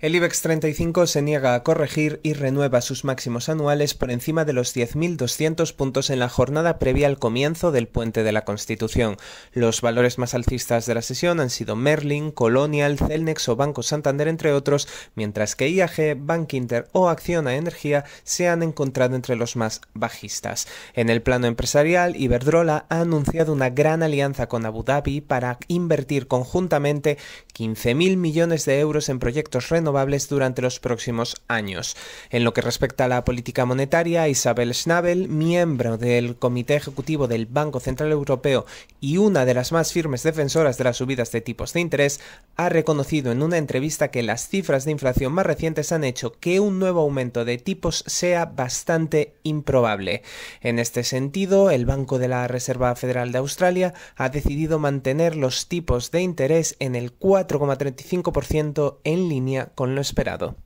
El IBEX 35 se niega a corregir y renueva sus máximos anuales por encima de los 10.200 puntos en la jornada previa al comienzo del puente de la Constitución. Los valores más alcistas de la sesión han sido Merlin, Colonial, Celnex o Banco Santander, entre otros, mientras que IAG, Bank Inter o Acciona Energía se han encontrado entre los más bajistas. En el plano empresarial, Iberdrola ha anunciado una gran alianza con Abu Dhabi para invertir conjuntamente 15.000 millones de euros en proyectos renovables durante los próximos años. En lo que respecta a la política monetaria, Isabel Schnabel, miembro del Comité Ejecutivo del Banco Central Europeo y una de las más firmes defensoras de las subidas de tipos de interés, ha reconocido en una entrevista que las cifras de inflación más recientes han hecho que un nuevo aumento de tipos sea bastante improbable. En este sentido, el Banco de la Reserva Federal de Australia ha decidido mantener los tipos de interés en el 4,35% en línea con lo esperado.